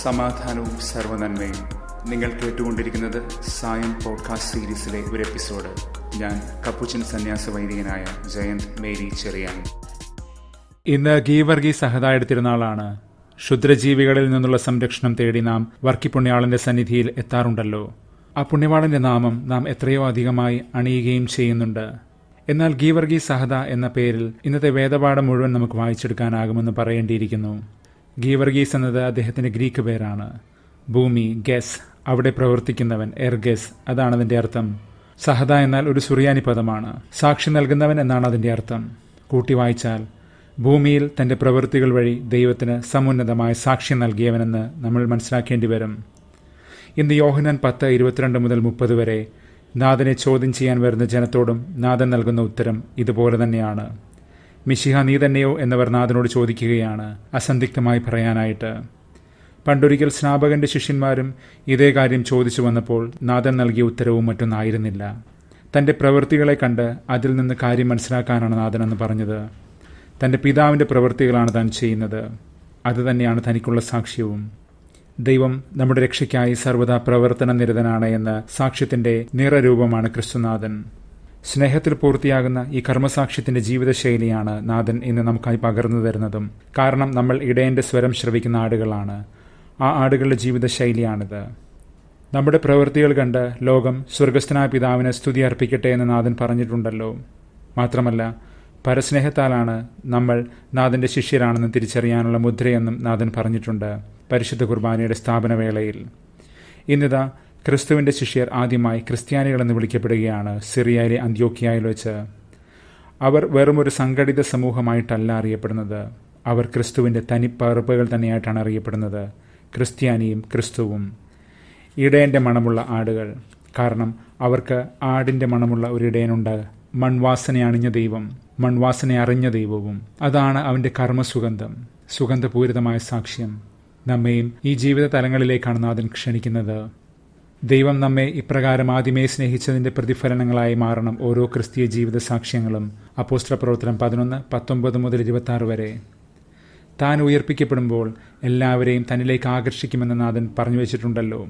സമാധാനവും സർവനന്മയും നിങ്ങൾ കേട്ടുകൊണ്ടിരിക്കുന്നത് സായം പോഡ്കാസ്റ്റ് സീരീസിലെ ഒരു എപ്പിസോഡ് ഞാൻ കപ്പുച്ചൻ സന്യാസ വൈദികനായ ജയന്ത് മേരി ചെറിയാൻ ഇന്ന് ഗീവർഗി സഹതായ തിരുനാളാണ് ക്ഷുദ്രജീവികളിൽ നിന്നുള്ള സംരക്ഷണം തേടി നാം വർക്കിപ്പുണ്യാളന്റെ സന്നിധിയിൽ എത്താറുണ്ടല്ലോ ആ പുണ്യവാളന്റെ നാമം നാം എത്രയോ അധികമായി അണിയുകയും ചെയ്യുന്നുണ്ട് എന്നാൽ ഗീവർഗി സഹദ എന്ന പേരിൽ ഇന്നത്തെ വേദപാഠം മുഴുവൻ നമുക്ക് വായിച്ചെടുക്കാനാകുമെന്ന് പറയേണ്ടിയിരിക്കുന്നു ഗീവർഗീസ് എന്നത് അദ്ദേഹത്തിന്റെ ഗ്രീക്ക് പേരാണ് ഭൂമി ഗസ് അവിടെ പ്രവർത്തിക്കുന്നവൻ എർഗസ് അതാണ് അതിന്റെ അർത്ഥം സഹദ എന്നാൽ ഒരു സുറിയാനി പദമാണ് സാക്ഷി നൽകുന്നവൻ എന്നാണ് അതിന്റെ അർത്ഥം കൂട്ടി വായിച്ചാൽ ഭൂമിയിൽ തന്റെ പ്രവൃത്തികൾ വഴി ദൈവത്തിന് സമുന്നതമായ സാക്ഷ്യം നൽകിയവനെന്ന് നമ്മൾ മനസ്സിലാക്കേണ്ടി വരും ഇന്ന് യോഹനൻ പത്ത് ഇരുപത്തിരണ്ട് മുതൽ മുപ്പത് വരെ നാഥനെ ചോദ്യം ചെയ്യാൻ വരുന്ന ജനത്തോടും നാഥൻ നൽകുന്ന ഉത്തരം ഇതുപോലെ തന്നെയാണ് മിശിഹ നീ തന്നെയോ എന്നവർ നാഥനോട് ചോദിക്കുകയാണ് അസന്ധിഗ്ധമായി പറയാനായിട്ട് പണ്ടൊരിക്കൽ സ്നാപകന്റെ ശിഷ്യന്മാരും ഇതേ കാര്യം ചോദിച്ചു വന്നപ്പോൾ നാഥൻ നൽകിയ ഉത്തരവും മറ്റൊന്നായിരുന്നില്ല തൻ്റെ പ്രവൃത്തികളെ കണ്ട് അതിൽ നിന്ന് കാര്യം മനസ്സിലാക്കാനാണ് നാഥൻ എന്ന് പറഞ്ഞത് തൻ്റെ പിതാവിൻ്റെ പ്രവൃത്തികളാണ് താൻ ചെയ്യുന്നത് അതുതന്നെയാണ് തനിക്കുള്ള സാക്ഷ്യവും ദൈവം നമ്മുടെ രക്ഷയ്ക്കായി സർവ്വതാ പ്രവർത്തന നിരതനാണ് എന്ന സാക്ഷ്യത്തിന്റെ നിറരൂപമാണ് ക്രിസ്തുനാഥൻ സ്നേഹത്തിൽ പൂർത്തിയാകുന്ന ഈ കർമ്മസാക്ഷ്യത്തിന്റെ ജീവിതശൈലിയാണ് നാഥൻ ഇന്ന് നമുക്കായി പകർന്നു തരുന്നതും കാരണം നമ്മൾ ഇടയന്റെ സ്വരം ശ്രവിക്കുന്ന ആടുകളാണ് ആ ആടുകളുടെ ജീവിതശൈലിയാണിത് നമ്മുടെ പ്രവൃത്തികൾ കണ്ട് ലോകം സ്വർഗസ്ഥനായ പിതാവിന് സ്തുതി അർപ്പിക്കട്ടെ എന്ന് നാഥൻ പറഞ്ഞിട്ടുണ്ടല്ലോ മാത്രമല്ല പരസ്നേഹത്താലാണ് നമ്മൾ നാഥൻ്റെ ശിഷ്യരാണെന്ന് തിരിച്ചറിയാനുള്ള മുദ്രയെന്നും നാഥൻ പറഞ്ഞിട്ടുണ്ട് പരിശുദ്ധ കുർബാനയുടെ സ്ഥാപന വേളയിൽ ഇന്നിതാ ക്രിസ്തുവിൻ്റെ ശിഷ്യർ ആദ്യമായി ക്രിസ്ത്യാനികളെന്ന് വിളിക്കപ്പെടുകയാണ് സിറിയയിലെ അന്ത്യോക്കിയായിൽ വെച്ച് അവർ വെറുമൊരു സംഘടിത സമൂഹമായിട്ടല്ല അറിയപ്പെടുന്നത് അവർ ക്രിസ്തുവിൻ്റെ തനിപ്പകർപ്പുകൾ തന്നെയായിട്ടാണ് അറിയപ്പെടുന്നത് ക്രിസ്ത്യാനിയും ക്രിസ്തുവും ഇടയൻ്റെ മണമുള്ള ആടുകൾ കാരണം അവർക്ക് ആടിൻ്റെ മണമുള്ള ഒരു ഇടയനുണ്ട് മൺവാസന അണിഞ്ഞ ദൈവം മൺവാസന അറിഞ്ഞ ദൈവവും അതാണ് അവന്റെ കർമ്മസുഗന്ധം സുഗന്ധപൂരിതമായ സാക്ഷ്യം നമ്മയും ഈ ജീവിത തലങ്ങളിലേക്കാണ് നാഥൻ ക്ഷണിക്കുന്നത് ദൈവം നമ്മെ ഇപ്രകാരം ആദ്യമേ സ്നേഹിച്ചതിന്റെ പ്രതിഫലനങ്ങളായി മാറണം ഓരോ ക്രിസ്തീയ ജീവിത സാക്ഷ്യങ്ങളും അപ്പോസ്റ്റ പ്രവർത്തനം പതിനൊന്ന് പത്തൊമ്പത് മുതൽ ഇരുപത്തി വരെ താൻ ഉയർപ്പിക്കപ്പെടുമ്പോൾ എല്ലാവരെയും തന്നിലേക്ക് ആകർഷിക്കുമെന്ന് നാഥൻ പറഞ്ഞു വെച്ചിട്ടുണ്ടല്ലോ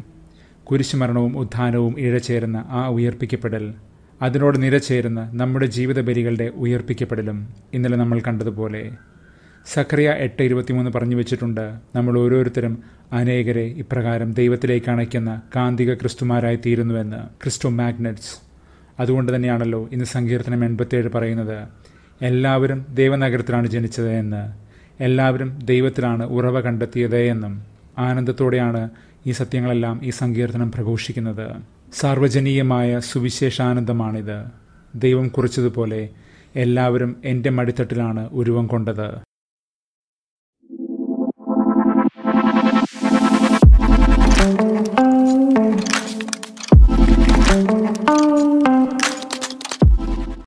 കുരിശുമരണവും ഉദ്ധാനവും ഇഴചേരുന്ന ആ ഉയർപ്പിക്കപ്പെടൽ അതിനോട് നിരച്ചേരുന്ന നമ്മുടെ ജീവിത ബലികളുടെ ഉയർപ്പിക്കപ്പെടലും ഇന്നലെ നമ്മൾ കണ്ടതുപോലെ സക്രിയ എട്ട് ഇരുപത്തിമൂന്ന് പറഞ്ഞു വെച്ചിട്ടുണ്ട് നമ്മൾ ഓരോരുത്തരും അനേകരെ ഇപ്രകാരം ദൈവത്തിലേക്ക് അണയ്ക്കുന്ന കാന്തിക ക്രിസ്തുമാരായി തീരുന്നുവെന്ന് ക്രിസ്തു മാഗ്നറ്റ്സ് അതുകൊണ്ട് തന്നെയാണല്ലോ ഇന്ന് സങ്കീർത്തനം എൺപത്തിയേഴ് പറയുന്നത് എല്ലാവരും ദൈവനഗരത്തിലാണ് ജനിച്ചത് എന്ന് എല്ലാവരും ദൈവത്തിലാണ് ഉറവ കണ്ടെത്തിയത് എന്നും ആനന്ദത്തോടെയാണ് ഈ സത്യങ്ങളെല്ലാം ഈ സങ്കീർത്തനം പ്രഘോഷിക്കുന്നത് സാർവജനീയമായ സുവിശേഷാനന്ദമാണിത് ദൈവം കുറിച്ചതുപോലെ എല്ലാവരും എൻ്റെ മടിത്തട്ടിലാണ് ഉരുവം കൊണ്ടത്